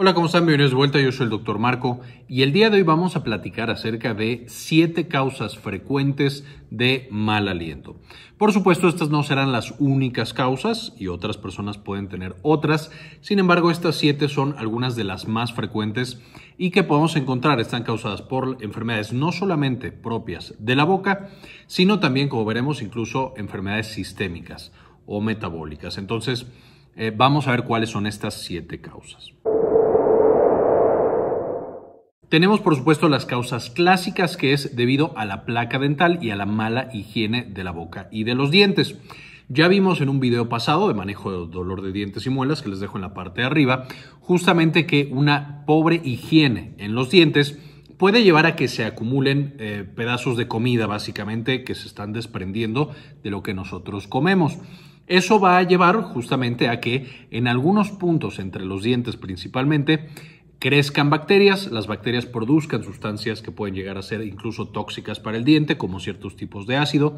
Hola, ¿cómo están? Bienvenidos de vuelta, yo soy el doctor Marco y el día de hoy vamos a platicar acerca de siete causas frecuentes de mal aliento. Por supuesto, estas no serán las únicas causas y otras personas pueden tener otras, sin embargo, estas siete son algunas de las más frecuentes y que podemos encontrar. Están causadas por enfermedades no solamente propias de la boca, sino también, como veremos, incluso enfermedades sistémicas o metabólicas. Entonces, eh, vamos a ver cuáles son estas siete causas. Tenemos por supuesto las causas clásicas que es debido a la placa dental y a la mala higiene de la boca y de los dientes. Ya vimos en un video pasado de manejo de dolor de dientes y muelas que les dejo en la parte de arriba, justamente que una pobre higiene en los dientes puede llevar a que se acumulen eh, pedazos de comida básicamente que se están desprendiendo de lo que nosotros comemos. Eso va a llevar justamente a que en algunos puntos entre los dientes principalmente crezcan bacterias, las bacterias produzcan sustancias que pueden llegar a ser incluso tóxicas para el diente, como ciertos tipos de ácido,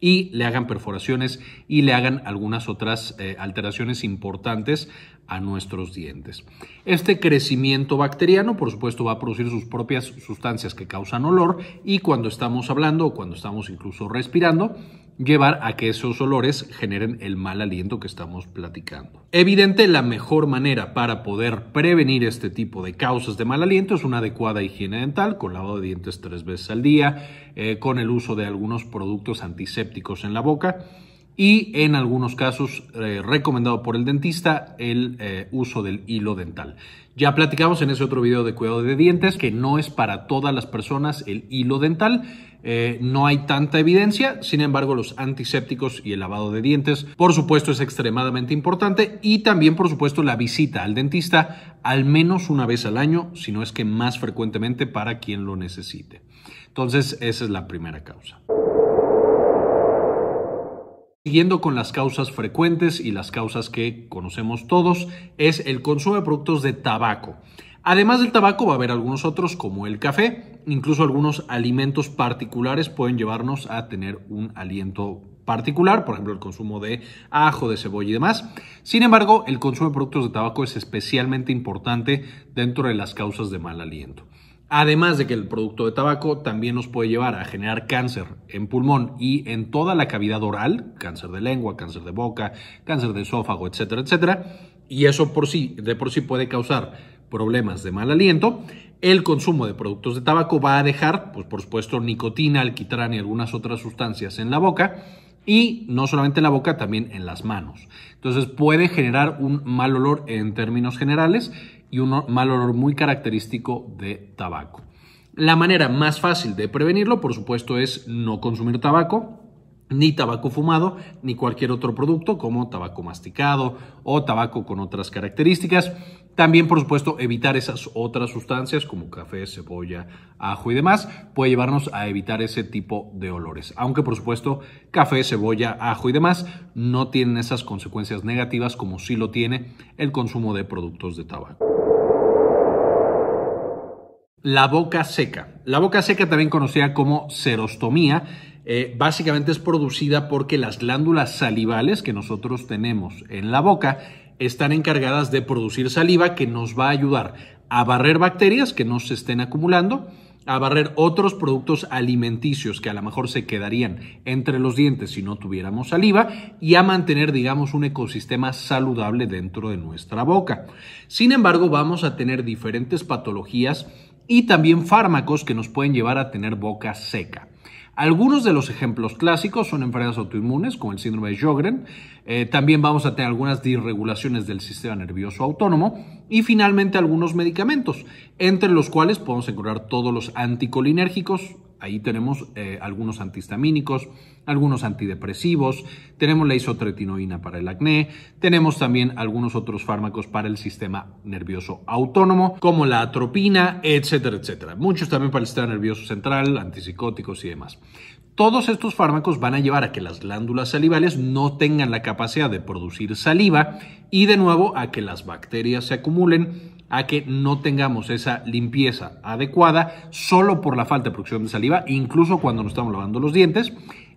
y le hagan perforaciones y le hagan algunas otras eh, alteraciones importantes a nuestros dientes. Este crecimiento bacteriano, por supuesto, va a producir sus propias sustancias que causan olor y cuando estamos hablando o cuando estamos incluso respirando, llevar a que esos olores generen el mal aliento que estamos platicando. Evidente, la mejor manera para poder prevenir este tipo de causas de mal aliento es una adecuada higiene dental, con lavado de dientes tres veces al día, eh, con el uso de algunos productos antisépticos en la boca y en algunos casos eh, recomendado por el dentista el eh, uso del hilo dental. Ya platicamos en ese otro video de cuidado de dientes que no es para todas las personas el hilo dental, eh, no hay tanta evidencia, sin embargo los antisépticos y el lavado de dientes por supuesto es extremadamente importante y también por supuesto la visita al dentista al menos una vez al año, si no es que más frecuentemente para quien lo necesite. Entonces esa es la primera causa. Siguiendo con las causas frecuentes y las causas que conocemos todos, es el consumo de productos de tabaco. Además del tabaco va a haber algunos otros como el café, incluso algunos alimentos particulares pueden llevarnos a tener un aliento particular, por ejemplo el consumo de ajo, de cebolla y demás. Sin embargo, el consumo de productos de tabaco es especialmente importante dentro de las causas de mal aliento. Además de que el producto de tabaco también nos puede llevar a generar cáncer en pulmón y en toda la cavidad oral, cáncer de lengua, cáncer de boca, cáncer de esófago, etcétera, etcétera. Y eso por sí, de por sí puede causar problemas de mal aliento. El consumo de productos de tabaco va a dejar, pues por supuesto, nicotina, alquitrán y algunas otras sustancias en la boca. Y no solamente en la boca, también en las manos. Entonces puede generar un mal olor en términos generales y un mal olor muy característico de tabaco. La manera más fácil de prevenirlo, por supuesto, es no consumir tabaco, ni tabaco fumado, ni cualquier otro producto como tabaco masticado o tabaco con otras características. También, por supuesto, evitar esas otras sustancias como café, cebolla, ajo y demás puede llevarnos a evitar ese tipo de olores. Aunque, por supuesto, café, cebolla, ajo y demás no tienen esas consecuencias negativas como sí lo tiene el consumo de productos de tabaco. La boca seca. La boca seca, también conocida como serostomía, eh, básicamente es producida porque las glándulas salivales que nosotros tenemos en la boca están encargadas de producir saliva que nos va a ayudar a barrer bacterias que no se estén acumulando, a barrer otros productos alimenticios que a lo mejor se quedarían entre los dientes si no tuviéramos saliva y a mantener, digamos, un ecosistema saludable dentro de nuestra boca. Sin embargo, vamos a tener diferentes patologías y también fármacos que nos pueden llevar a tener boca seca. Algunos de los ejemplos clásicos son enfermedades autoinmunes, como el síndrome de Sjögren. Eh, también vamos a tener algunas disregulaciones del sistema nervioso autónomo y finalmente algunos medicamentos, entre los cuales podemos encontrar todos los anticolinérgicos, Ahí tenemos eh, algunos antihistamínicos, algunos antidepresivos, tenemos la isotretinoína para el acné, tenemos también algunos otros fármacos para el sistema nervioso autónomo, como la atropina, etcétera, etcétera. Muchos también para el sistema nervioso central, antipsicóticos y demás. Todos estos fármacos van a llevar a que las glándulas salivales no tengan la capacidad de producir saliva y de nuevo a que las bacterias se acumulen a que no tengamos esa limpieza adecuada solo por la falta de producción de saliva, incluso cuando nos estamos lavando los dientes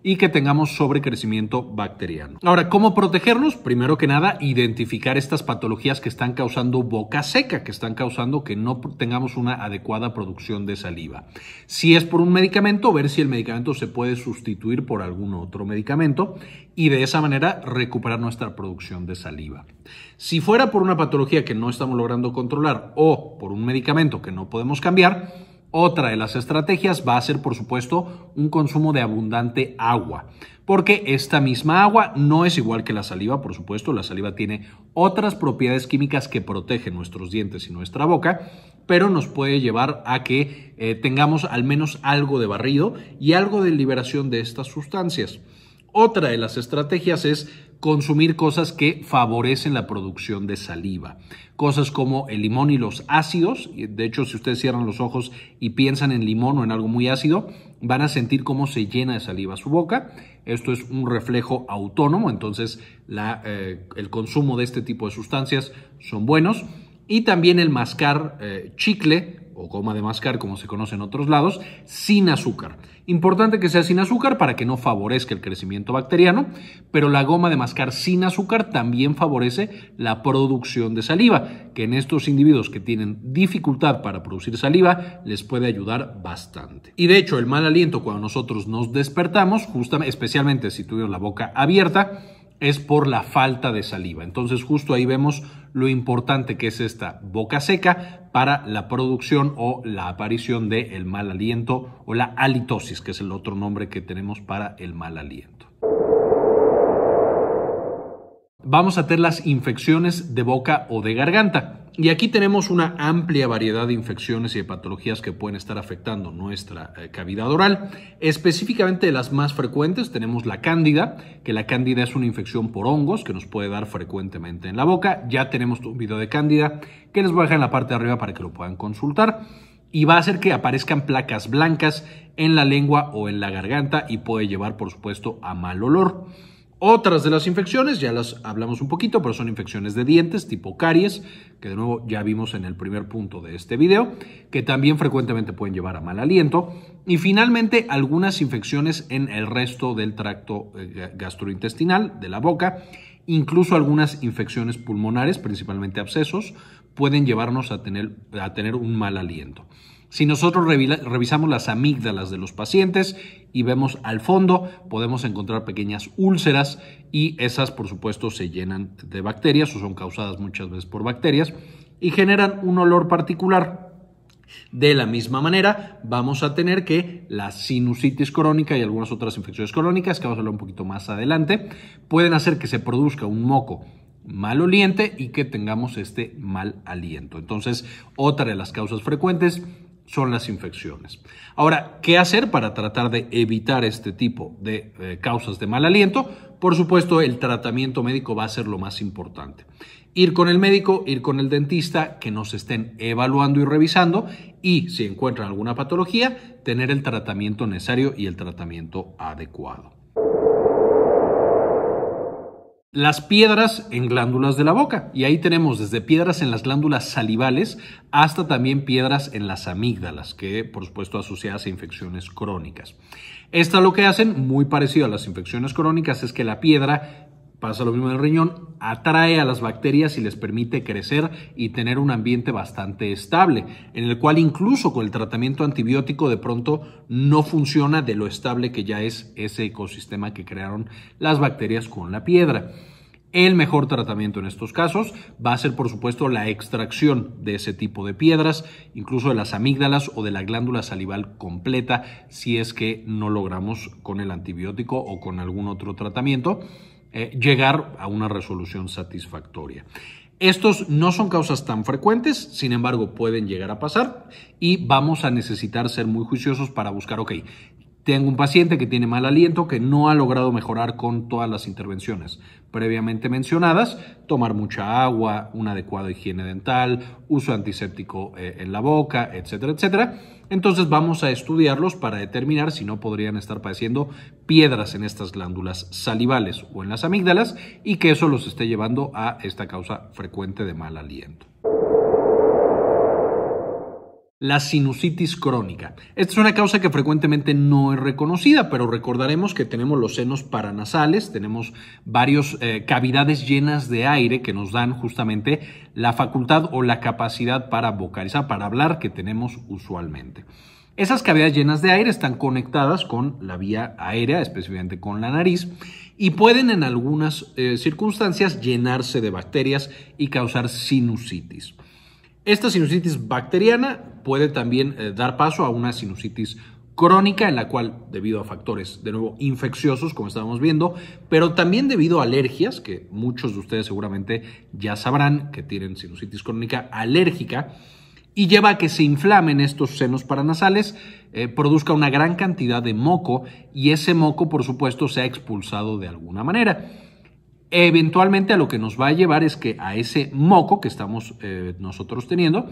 y que tengamos sobrecrecimiento bacteriano. Ahora, ¿cómo protegernos? Primero que nada, identificar estas patologías que están causando boca seca, que están causando que no tengamos una adecuada producción de saliva. Si es por un medicamento, ver si el medicamento se puede sustituir por algún otro medicamento y de esa manera recuperar nuestra producción de saliva. Si fuera por una patología que no estamos logrando controlar o por un medicamento que no podemos cambiar, otra de las estrategias va a ser, por supuesto, un consumo de abundante agua, porque esta misma agua no es igual que la saliva, por supuesto, la saliva tiene otras propiedades químicas que protegen nuestros dientes y nuestra boca, pero nos puede llevar a que eh, tengamos al menos algo de barrido y algo de liberación de estas sustancias. Otra de las estrategias es consumir cosas que favorecen la producción de saliva. Cosas como el limón y los ácidos. De hecho, si ustedes cierran los ojos y piensan en limón o en algo muy ácido, van a sentir cómo se llena de saliva su boca. Esto es un reflejo autónomo, entonces eh, el consumo de este tipo de sustancias son buenos. Y también el mascar eh, chicle o goma de mascar, como se conoce en otros lados, sin azúcar. Importante que sea sin azúcar para que no favorezca el crecimiento bacteriano, pero la goma de mascar sin azúcar también favorece la producción de saliva, que en estos individuos que tienen dificultad para producir saliva les puede ayudar bastante. Y de hecho, el mal aliento cuando nosotros nos despertamos, especialmente si tuvieron la boca abierta, es por la falta de saliva. Entonces justo ahí vemos lo importante que es esta boca seca para la producción o la aparición del el mal aliento o la halitosis, que es el otro nombre que tenemos para el mal aliento. vamos a tener las infecciones de boca o de garganta. Y aquí tenemos una amplia variedad de infecciones y de patologías que pueden estar afectando nuestra eh, cavidad oral. Específicamente de las más frecuentes tenemos la cándida, que la cándida es una infección por hongos que nos puede dar frecuentemente en la boca. Ya tenemos un video de cándida que les voy a dejar en la parte de arriba para que lo puedan consultar. Y va a hacer que aparezcan placas blancas en la lengua o en la garganta y puede llevar, por supuesto, a mal olor. Otras de las infecciones, ya las hablamos un poquito, pero son infecciones de dientes tipo caries, que de nuevo ya vimos en el primer punto de este video, que también frecuentemente pueden llevar a mal aliento. Y finalmente, algunas infecciones en el resto del tracto eh, gastrointestinal, de la boca, incluso algunas infecciones pulmonares, principalmente abscesos, pueden llevarnos a tener, a tener un mal aliento. Si nosotros revisamos las amígdalas de los pacientes y vemos al fondo, podemos encontrar pequeñas úlceras y esas, por supuesto, se llenan de bacterias o son causadas muchas veces por bacterias y generan un olor particular. De la misma manera, vamos a tener que la sinusitis crónica y algunas otras infecciones crónicas, que vamos a hablar un poquito más adelante, pueden hacer que se produzca un moco maloliente y que tengamos este mal aliento. Entonces, otra de las causas frecuentes son las infecciones. Ahora, ¿qué hacer para tratar de evitar este tipo de eh, causas de mal aliento? Por supuesto, el tratamiento médico va a ser lo más importante. Ir con el médico, ir con el dentista, que nos estén evaluando y revisando y si encuentran alguna patología, tener el tratamiento necesario y el tratamiento adecuado las piedras en glándulas de la boca. Y ahí tenemos desde piedras en las glándulas salivales hasta también piedras en las amígdalas, que por supuesto asociadas a infecciones crónicas. Esta lo que hacen, muy parecido a las infecciones crónicas, es que la piedra pasa lo mismo en el riñón, atrae a las bacterias y les permite crecer y tener un ambiente bastante estable, en el cual incluso con el tratamiento antibiótico de pronto no funciona de lo estable que ya es ese ecosistema que crearon las bacterias con la piedra. El mejor tratamiento en estos casos va a ser, por supuesto, la extracción de ese tipo de piedras, incluso de las amígdalas o de la glándula salival completa, si es que no logramos con el antibiótico o con algún otro tratamiento eh, llegar a una resolución satisfactoria. Estos no son causas tan frecuentes, sin embargo pueden llegar a pasar y vamos a necesitar ser muy juiciosos para buscar, ok, tengo un paciente que tiene mal aliento que no ha logrado mejorar con todas las intervenciones previamente mencionadas, tomar mucha agua, una adecuada higiene dental, uso antiséptico eh, en la boca, etcétera, etcétera. Entonces vamos a estudiarlos para determinar si no podrían estar padeciendo piedras en estas glándulas salivales o en las amígdalas y que eso los esté llevando a esta causa frecuente de mal aliento. La sinusitis crónica. Esta es una causa que frecuentemente no es reconocida, pero recordaremos que tenemos los senos paranasales, tenemos varias eh, cavidades llenas de aire que nos dan justamente la facultad o la capacidad para vocalizar, para hablar que tenemos usualmente. Esas cavidades llenas de aire están conectadas con la vía aérea, específicamente con la nariz, y pueden en algunas eh, circunstancias llenarse de bacterias y causar sinusitis. Esta sinusitis bacteriana puede también eh, dar paso a una sinusitis crónica en la cual, debido a factores, de nuevo, infecciosos, como estábamos viendo, pero también debido a alergias, que muchos de ustedes seguramente ya sabrán que tienen sinusitis crónica alérgica, y lleva a que se inflamen estos senos paranasales, eh, produzca una gran cantidad de moco y ese moco, por supuesto, se ha expulsado de alguna manera eventualmente a lo que nos va a llevar es que a ese moco que estamos eh, nosotros teniendo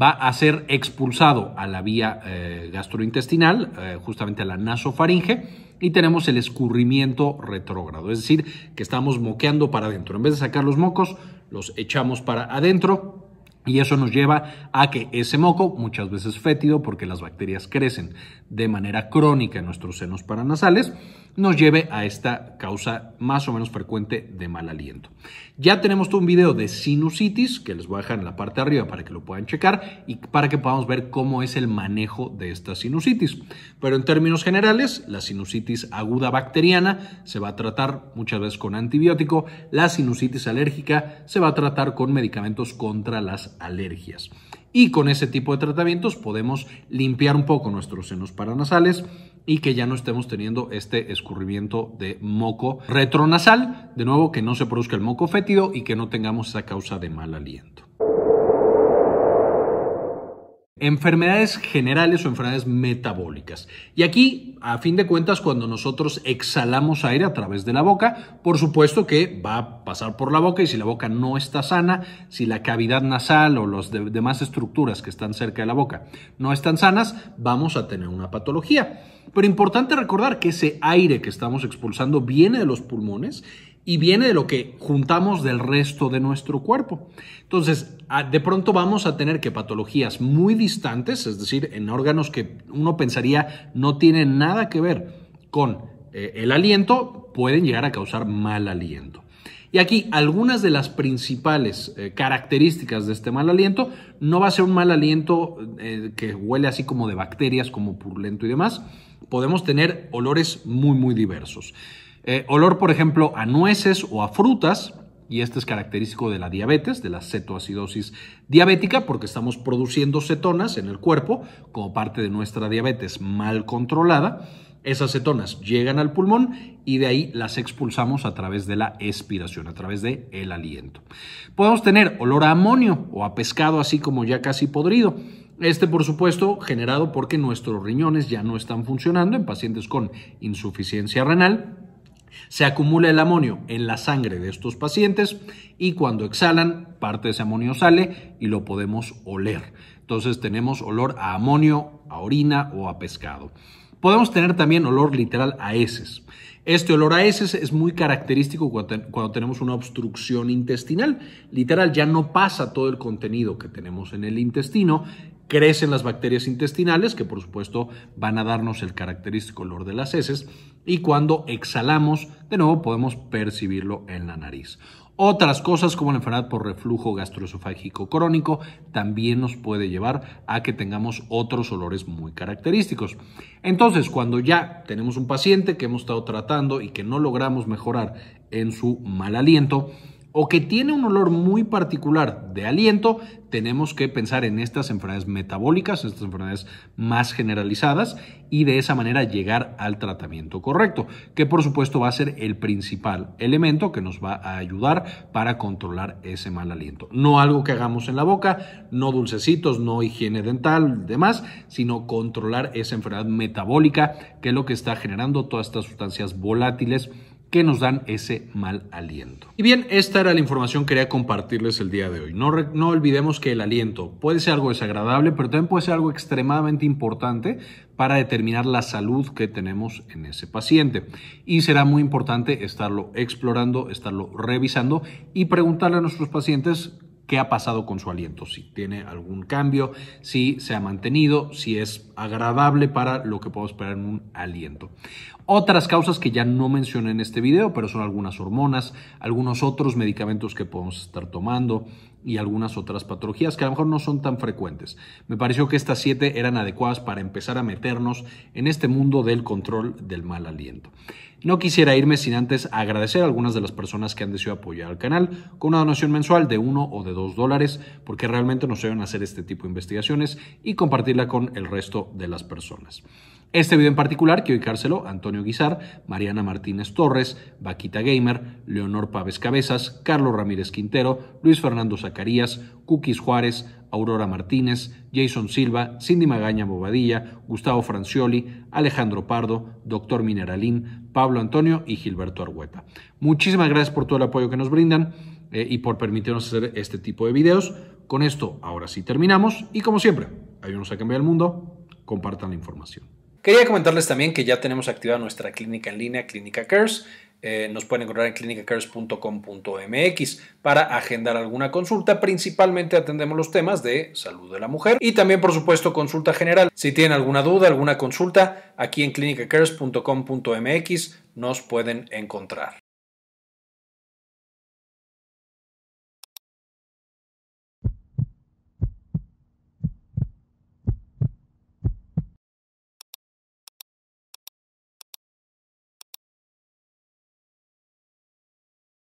va a ser expulsado a la vía eh, gastrointestinal, eh, justamente a la nasofaringe, y tenemos el escurrimiento retrógrado, es decir, que estamos moqueando para adentro. En vez de sacar los mocos, los echamos para adentro y eso nos lleva a que ese moco, muchas veces fétido, porque las bacterias crecen de manera crónica en nuestros senos paranasales, nos lleve a esta causa más o menos frecuente de mal aliento. Ya tenemos un video de sinusitis, que les voy a dejar en la parte de arriba para que lo puedan checar y para que podamos ver cómo es el manejo de esta sinusitis. Pero en términos generales, la sinusitis aguda bacteriana se va a tratar muchas veces con antibiótico, la sinusitis alérgica se va a tratar con medicamentos contra las alergias. Y con ese tipo de tratamientos podemos limpiar un poco nuestros senos paranasales y que ya no estemos teniendo este escurrimiento de moco retronasal, de nuevo que no se produzca el moco fétido y que no tengamos esa causa de mal aliento. Enfermedades generales o enfermedades metabólicas. Y aquí, a fin de cuentas, cuando nosotros exhalamos aire a través de la boca, por supuesto que va a pasar por la boca y si la boca no está sana, si la cavidad nasal o las demás estructuras que están cerca de la boca no están sanas, vamos a tener una patología. Pero importante recordar que ese aire que estamos expulsando viene de los pulmones y viene de lo que juntamos del resto de nuestro cuerpo. Entonces, ah, de pronto vamos a tener que patologías muy distantes, es decir, en órganos que uno pensaría no tienen nada que ver con eh, el aliento, pueden llegar a causar mal aliento. Y aquí algunas de las principales eh, características de este mal aliento. No va a ser un mal aliento eh, que huele así como de bacterias, como purulento y demás. Podemos tener olores muy, muy diversos. Eh, olor, por ejemplo, a nueces o a frutas, y este es característico de la diabetes, de la cetoacidosis diabética, porque estamos produciendo cetonas en el cuerpo como parte de nuestra diabetes mal controlada. Esas cetonas llegan al pulmón y de ahí las expulsamos a través de la expiración, a través de el aliento. Podemos tener olor a amonio o a pescado así como ya casi podrido. Este, por supuesto, generado porque nuestros riñones ya no están funcionando en pacientes con insuficiencia renal se acumula el amonio en la sangre de estos pacientes y cuando exhalan, parte de ese amonio sale y lo podemos oler. Entonces tenemos olor a amonio, a orina o a pescado. Podemos tener también olor literal a heces. Este olor a heces es muy característico cuando tenemos una obstrucción intestinal. Literal, ya no pasa todo el contenido que tenemos en el intestino, crecen las bacterias intestinales, que por supuesto van a darnos el característico olor de las heces, y cuando exhalamos, de nuevo podemos percibirlo en la nariz. Otras cosas como la enfermedad por reflujo gastroesofágico crónico también nos puede llevar a que tengamos otros olores muy característicos. Entonces, cuando ya tenemos un paciente que hemos estado tratando y que no logramos mejorar en su mal aliento, o que tiene un olor muy particular de aliento, tenemos que pensar en estas enfermedades metabólicas, estas enfermedades más generalizadas y de esa manera llegar al tratamiento correcto, que por supuesto va a ser el principal elemento que nos va a ayudar para controlar ese mal aliento. No algo que hagamos en la boca, no dulcecitos, no higiene dental, demás, sino controlar esa enfermedad metabólica que es lo que está generando todas estas sustancias volátiles que nos dan ese mal aliento. Y bien, esta era la información que quería compartirles el día de hoy. No, no olvidemos que el aliento puede ser algo desagradable, pero también puede ser algo extremadamente importante para determinar la salud que tenemos en ese paciente. Y será muy importante estarlo explorando, estarlo revisando y preguntarle a nuestros pacientes qué ha pasado con su aliento, si tiene algún cambio, si se ha mantenido, si es agradable para lo que puedo esperar en un aliento. Otras causas que ya no mencioné en este video, pero son algunas hormonas, algunos otros medicamentos que podemos estar tomando y algunas otras patologías que a lo mejor no son tan frecuentes. Me pareció que estas siete eran adecuadas para empezar a meternos en este mundo del control del mal aliento. No quisiera irme sin antes agradecer a algunas de las personas que han decidido apoyar al canal con una donación mensual de uno o de dos dólares, porque realmente nos ayudan a hacer este tipo de investigaciones y compartirla con el resto de las personas. Este video en particular que hoy a Antonio Guizar, Mariana Martínez Torres, Vaquita Gamer, Leonor Paves Cabezas, Carlos Ramírez Quintero, Luis Fernando Zacarías, Cookies Juárez, Aurora Martínez, Jason Silva, Cindy Magaña Bobadilla, Gustavo Francioli, Alejandro Pardo, Doctor Mineralín, Pablo Antonio y Gilberto Argueta. Muchísimas gracias por todo el apoyo que nos brindan eh, y por permitirnos hacer este tipo de videos. Con esto, ahora sí terminamos y como siempre, ayúdenos a cambiar el mundo, compartan la información. Quería comentarles también que ya tenemos activada nuestra clínica en línea, Clínica Cares. Eh, nos pueden encontrar en clinicacares.com.mx para agendar alguna consulta. Principalmente atendemos los temas de salud de la mujer y también, por supuesto, consulta general. Si tienen alguna duda, alguna consulta, aquí en clinicacares.com.mx nos pueden encontrar.